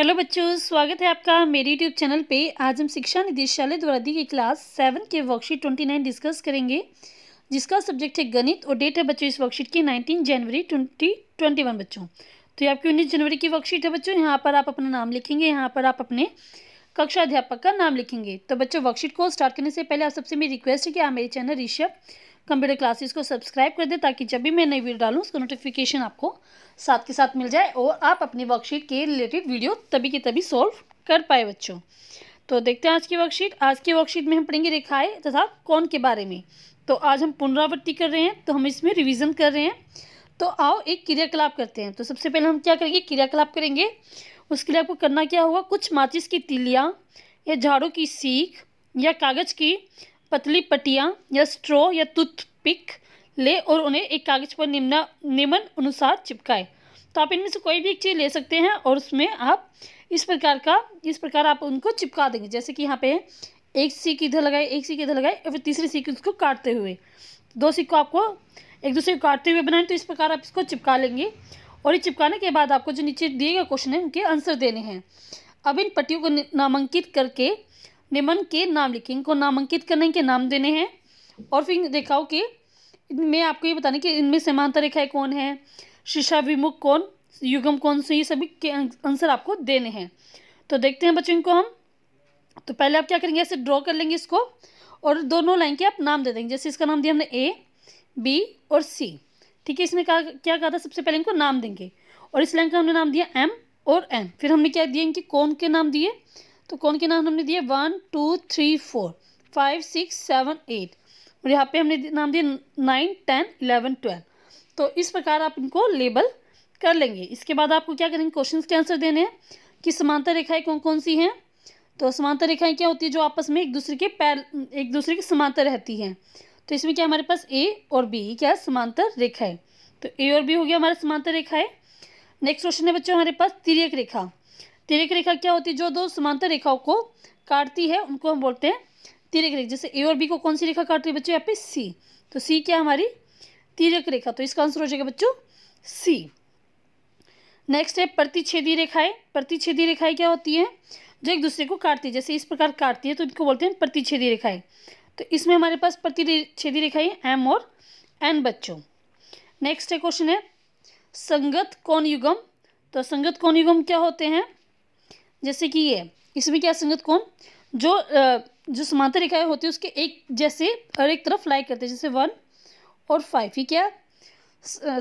hello बच्चों स्वागत है आपका मेरे यूट्यूब चैनल पे आज हम शिक्षा निदेशालय द्वारा दी गई क्लास सेवन के वर्कशीट ट्वेंटी नाइन डिस्कस करेंगे जिसका सब्जेक्ट है गणित और डेट है बच्चों इस वर्कशीट की नाइनटीन जनवरी ट्वेंटी ट्वेंटी वन बच्चों तो ये आपकी उन्नीस जनवरी की वर्कशीट है बच्चों यहाँ पर आप अपना नाम लिखेंगे यहाँ पर आप अपने कक्षा अध्यापक का नाम लिखेंगे तो बच्चों वर्कशीट को स्टार्ट करने से पहले आप सबसे मेरी रिक्वेस्ट है कि आप मेरे चैनल ऋषभ कंप्यूटर क्लासेस को सब्सक्राइब कर दें ताकि जब भी मैं नई वीडियो डालूँ उसका नोटिफिकेशन आपको साथ के साथ मिल जाए और आप अपनी वर्कशीट के रिलेटेड वीडियो तभी के तभी सॉल्व कर पाए बच्चों तो देखते हैं आज की वर्कशीट आज की वर्कशीट में हम पढ़ेंगे रेखाएँ तथा कौन के बारे में तो आज हम पुनरावृत्ति कर रहे हैं तो हम इसमें रिविज़न कर रहे हैं तो आओ एक क्रियाकलाप करते हैं तो सबसे पहले हम क्या करेंगे क्रियाकलाप करेंगे उसके लिए आपको करना क्या होगा कुछ माचिस की तिलियाँ या झाड़ू की सीख या कागज़ की पतली पटियाँ या स्ट्रॉ या तुत पिक ले और उन्हें एक कागज़ पर निम्न निम्न अनुसार चिपकाए तो आप इनमें से कोई भी एक चीज़ ले सकते हैं और उसमें आप इस प्रकार का इस प्रकार आप उनको चिपका देंगे जैसे कि यहाँ पे एक सीख इधर लगाए एक सीख इधर लगाए और फिर तीसरी सीख उसको काटते हुए दो सीख को आपको एक दूसरे को काटते हुए बनाए तो इस प्रकार आप इसको चिपका लेंगे और ये चिपकाने के बाद आपको जो नीचे दिए गए क्वेश्चन है उनके आंसर देने हैं अब इन पट्टियों को नामांकित करके निमन के नाम लिखें इनको नामांकित करने के नाम देने हैं और फिर दिखाओ कि मैं आपको ये बताने कि इनमें समांतर रेखाएं कौन है शीशा विमुख कौन युगम कौन से ये सभी के आंसर आपको देने हैं तो देखते हैं बच्चों को हम तो पहले आप क्या करेंगे ऐसे ड्रॉ कर लेंगे इसको और दोनों लाइन के आप नाम दे देंगे जैसे इसका नाम दिया हमने ए बी और सी ठीक है इसमें कहा क्या कहा था सबसे पहले इनको नाम देंगे और इस लाइन का हमने नाम दिया एम और एन फिर हमने क्या दिया इनके कौन के नाम दिए तो कौन के नाम हमने दिए one two three four five six seven eight और यहाँ पे हमने नाम दिया नाइन टेन इलेवन ट्वेल्व तो इस प्रकार आप इनको लेबल कर लेंगे इसके बाद आपको क्या करेंगे क्वेश्चन के आंसर देने हैं कि समांतर रेखाएं कौन कौन सी हैं तो समांतर रेखाएं क्या होती है जो आपस में एक दूसरे के पैर एक दूसरे के समांतर रहती हैं तो इसमें क्या हमारे पास ए और बी क्या है समांतर रेखाएँ तो ए और बी हो गया हमारा समांतर रेखाएँ नेक्स्ट क्वेश्चन है बच्चों हमारे पास तिरक रेखा तिरक रेखा क्या होती है जो दो समांतर रेखाओं को काटती है उनको हम बोलते हैं तिरक रेखा जैसे ए और बी को कौन सी रेखा काटती है बच्चों यहाँ पे सी तो सी क्या हमारी तिरक रेखा तो इसका आंसर हो जाएगा बच्चों सी नेक्स्ट है प्रतिच्छेदी रेखाएं प्रतिच्छेदी रेखाएं क्या होती है जो एक दूसरे को काटती है जैसे इस प्रकार काटती है तो इनको बोलते हैं प्रतिच्छेदी रेखाएं तो इसमें हमारे पास प्रतिच्छेदी रेखाएं एम और एन बच्चों नेक्स्ट है क्वेश्चन है संगत कौन युगम तो संगत कौन युगम क्या होते हैं जैसे कि ये इसमें क्या संगत कौन जो जो समांतर रेखाएं होती है उसके एक जैसे और एक तरफ लाइक करते हैं जैसे वन और फाइव ये क्या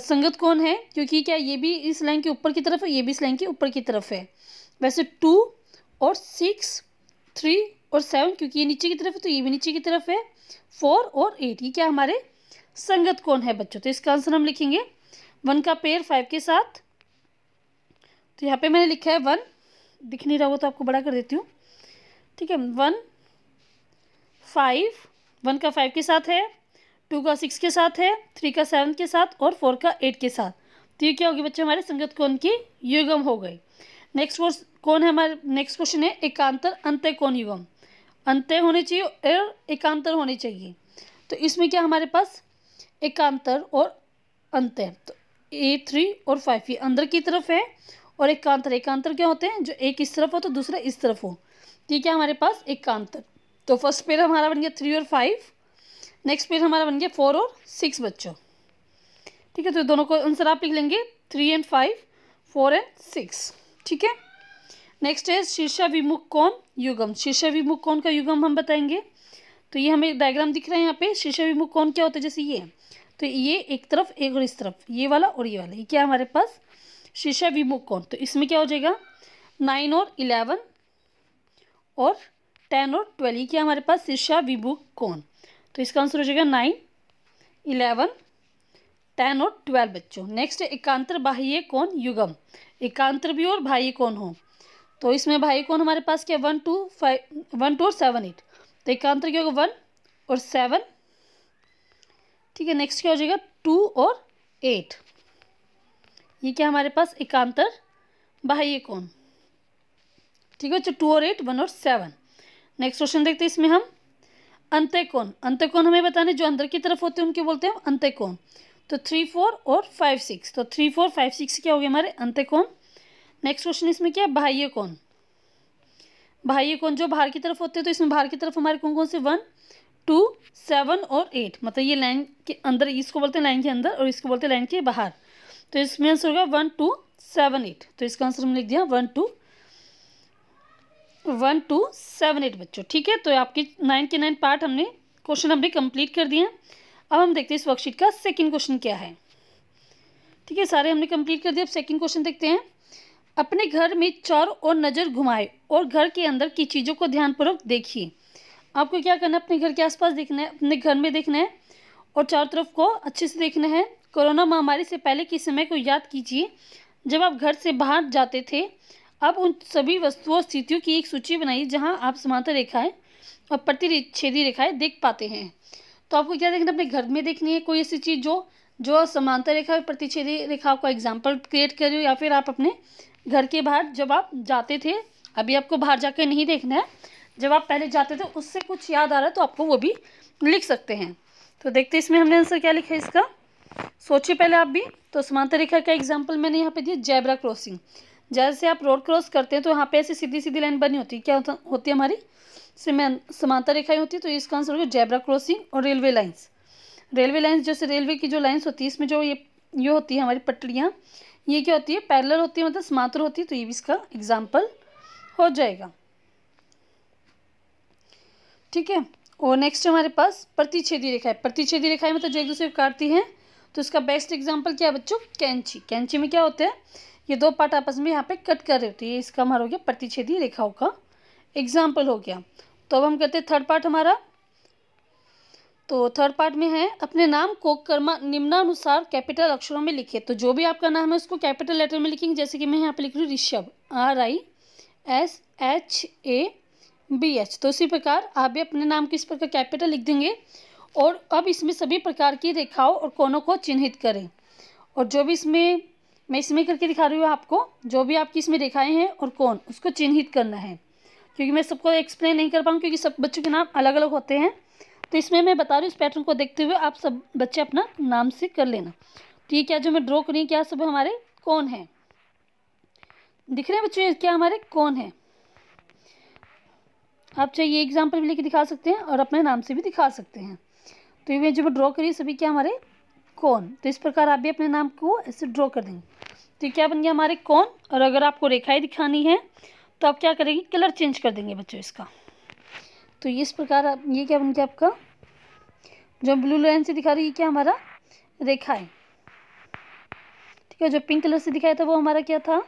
संगत कौन है क्योंकि क्या ये भी इस लाइन के ऊपर की तरफ है ये भी इस लाइन के ऊपर की तरफ है वैसे टू और सिक्स थ्री और सेवन क्योंकि ये नीचे की तरफ है तो ये भी नीचे की तरफ है फोर और एट ये क्या हमारे संगत कौन है बच्चों तो इसका आंसर हम लिखेंगे वन का पेयर फाइव के साथ तो यहाँ पे मैंने लिखा है वन दिख नहीं रहा हो तो आपको बड़ा कर देती हूँ ठीक है वन फाइव वन का फाइव के साथ है टू का सिक्स के साथ है थ्री का सेवन के साथ और फोर का एट के साथ तो ये क्या होगी बच्चे हमारे संगत कौन की युगम हो गई नेक्स्ट कौन है हमारे नेक्स्ट क्वेश्चन है एकांतर अंत्य कौन युगम अंत्य होने चाहिए और एकांतर होने चाहिए तो इसमें क्या हमारे पास एकांतर और अंत्य तो ए थ्री और फाइव ये अंदर की तरफ है और एकांतर एकांतर क्या होते हैं जो एक इस तरफ हो तो दूसरा इस तरफ हो तो ये क्या हमारे पास एकांतर तो फर्स्ट पेयर हमारा बन गया थ्री और फाइव नेक्स्ट पेयर हमारा बन गया फोर और सिक्स बच्चों ठीक है तो दोनों को आंसर आप लिख लेंगे three and five four and six ठीक है नेक्स्ट है शीर्षा विमुख कौन युगम शीर्षा विमुख कौन का युगम हम बताएंगे तो ये हमें डायग्राम दिख रहा है यहाँ पे शीर्षा विमुख कौन क्या होता है जैसे ये तो ये एक तरफ एक और इस तरफ ये वाला और ये वाला ये क्या हमारे पास शीर्षा विमुख कौन तो इसमें क्या हो जाएगा नाइन और इलेवन और टेन और ट्वेल्व ये क्या हमारे पास शीर्षा विभुक कौन तो इसका आंसर हो जाएगा नाइन इलेवन टेन और ट्वेल्व बच्चों नेक्स्ट एकांतर बाह्य कौन युगम एकांतर भी और भाई कौन हो तो इसमें भाई कौन हमारे पास क्या one two five one two और सेवन एट तो एकांतर क्या होगा वन और सेवन ठीक है नेक्स्ट क्या हो जाएगा टू और एट ये क्या हमारे पास एकांतर बाह्य कौन ठीक है बच्चों टू और एट वन और सेवन नेक्स्ट क्वेश्चन देखते हैं इसमें हम अंत्य कौन अंत्य कौन हमें बताने जो अंदर की तरफ होते हैं उनके बोलते हैं अंत्य तो थ्री फोर और फाइव सिक्स तो थ्री फोर फाइव सिक्स क्या हो गया हमारे अंत्य नेक्स्ट क्वेश्चन इसमें क्या है बाह्य कौन बाह्य कौन जो बाहर की तरफ होते हैं तो इसमें बाहर की तरफ हमारे कौन कौन से वन टू सेवन और एट मतलब ये लाइन के अंदर इसको बोलते हैं लाइन के अंदर और इसको बोलते हैं लाइन के बाहर तो इसमें आंसर होगा वन टू सेवन एट तो इसका आंसर हमने लिख दिया one two one two seven eight बच्चों ठीक है तो आपकी नाइन के नाइन पार्ट हमने क्वेश्चन हमने कंप्लीट कर दिए अब हम देखते हैं इस वर्कशीट का सेकंड क्वेश्चन क्या है ठीक है सारे हमने कंप्लीट कर दिए अब सेकंड क्वेश्चन देखते हैं अपने घर में चारों और नज़र घुमाए और घर के अंदर की चीज़ों को ध्यानपूर्वक देखिए आपको क्या करना है अपने घर के आसपास देखना है अपने घर में देखना है और चारों तरफ को अच्छे से देखना है कोरोना महामारी से पहले के समय को याद कीजिए जब आप घर से बाहर जाते थे अब उन सभी वस्तुओं स्थितियों की एक सूची बनाइए जहाँ आप समांतर रेखाएं और प्रतिच्छेदी रेखाएं देख पाते हैं तो आपको क्या देखना अपने घर में देखनी है कोई ऐसी चीज़ जो जो समांतर रेखा और प्रतिच्छेदी रेखा का एग्जाम्पल क्रिएट कर रही हो या फिर आप अपने घर के बाहर जब आप जाते थे अभी आपको बाहर जाकर नहीं देखना है जब आप पहले जाते थे उससे कुछ याद आ रहा है तो आपको वो भी लिख सकते हैं तो देखते इसमें हमने आंसर क्या लिखा है इसका सोचिए पहले आप भी तो समांतर रेखा का एग्जाम्पल मैंने यहाँ पे दिया जैबरा क्रॉसिंग जैसे से आप रोड क्रॉस करते हैं तो यहाँ पे ऐसी सीधी सीधी लाइन बनी होती है क्या होती है हमारी समांतर रेखाएं होती है तो इसका आंसर होगा जेबरा क्रॉसिंग और रेलवे लाइन्स रेलवे लाइन्स जैसे रेलवे की जो लाइन्स होती है इसमें जो ये ये होती है हमारी पटड़ियाँ ये क्या होती है पैरलर होती है मतलब समांतर होती है तो ये भी इसका एग्जाम्पल हो जाएगा ठीक है और नेक्स्ट हमारे पास प्रतिच्छेदी रेखा है प्रतिच्छेदी रेखाएं मतलब जो एक दूसरे को काटती हैं तो इसका बेस्ट एग्जांपल क्या है बच्चों कैंची कैंची में क्या होता है ये दो पार्ट आपस में यहाँ पे कट कर रहे होते हैं इसका हमारा हो गया प्रतिच्छेदी रेखाओं का एग्जाम्पल हो गया तो अब हम करते हैं थर्ड पार्ट हमारा तो थर्ड पार्ट में है अपने नाम को कर्मा निम्नानुसार कैपिटल अक्षरों में लिखे तो जो भी आपका नाम है उसको कैपिटल लेटर में लिखेंगे जैसे कि मैं यहाँ पे लिख रही हूँ Rishabh R I S H A B H तो इसी प्रकार आप भी अपने नाम किस प्रकार कैपिटल लिख देंगे और अब इसमें सभी प्रकार की रेखाओं और कोनों को चिन्हित करें और जो भी इसमें मैं इसमें करके दिखा रही हूँ आपको जो भी आपकी इसमें रेखाएं हैं और कौन उसको चिन्हित करना है क्योंकि मैं सबको एक्सप्लेन नहीं कर पाऊँ क्योंकि सब बच्चों के नाम अलग अलग होते हैं तो इसमें मैं बता रही हूँ इस पैटर्न को देखते हुए आप सब बच्चे अपना नाम से कर लेना तो ये क्या जो मैं ड्रॉ करी क्या सब हमारे कौन है दिख रहे हैं बच्चों क्या हमारे कौन है आप चाहे ये एग्जाम्पल भी लेके दिखा सकते हैं और अपने नाम से भी दिखा सकते हैं तो ये जो मैं ड्रॉ करी सभी क्या हमारे कौन तो इस प्रकार आप भी अपने नाम को ऐसे ड्रॉ कर देंगे तो क्या बन गया हमारे कौन और अगर आपको रेखाएं दिखानी है तो आप क्या करेंगे कलर चेंज कर देंगे बच्चों इसका तो इस प्रकार ये क्या बन गया आपका जो ब्लू लाइन से दिखा रही है क्या हमारा रेखा ठीक है जो पिंक कलर से दिखाया था वो हमारा क्या था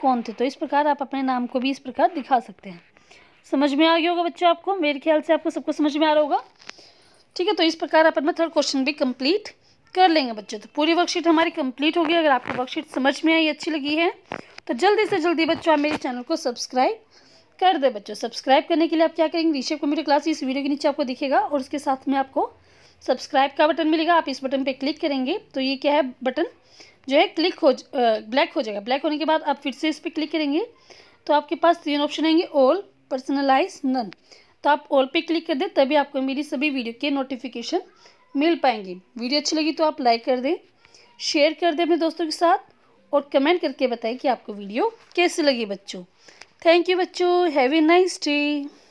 कौन थे तो इस प्रकार आप अपने नाम को भी इस प्रकार दिखा सकते हैं समझ में आ गया होगा बच्चों आपको मेरे ख्याल से आपको सबको समझ में आ रहा होगा ठीक है तो इस प्रकार अपन में थर्ड क्वेश्चन भी कंप्लीट कर लेंगे बच्चों तो पूरी वर्कशीट हमारी कंप्लीट होगी अगर आपको वर्कशीट समझ में आई अच्छी लगी है तो जल्दी से जल्दी बच्चों आप मेरे चैनल को सब्सक्राइब कर दे बच्चों सब्सक्राइब करने के लिए आप क्या करेंगे ऋषभ कंप्यूटर क्लास इस वीडियो के नीचे आपको दिखेगा और उसके साथ में आपको सब्सक्राइब का बटन मिलेगा आप इस बटन पर क्लिक करेंगे तो ये क्या है बटन जो है क्लिक हो ब्लैक हो जाएगा ब्लैक होने के बाद आप फिर से इस पर क्लिक करेंगे तो आपके पास तीन ऑप्शन आएंगे ऑल पर्सनलाइज नन तो आप ऑल पे क्लिक कर दें तभी आपको मेरी सभी वीडियो के नोटिफिकेशन मिल पाएंगी वीडियो अच्छी लगी तो आप लाइक कर दें शेयर कर दें अपने दोस्तों के साथ और कमेंट करके बताएं कि आपको वीडियो कैसी लगी बच्चों थैंक यू बच्चों हैवी नाइस डे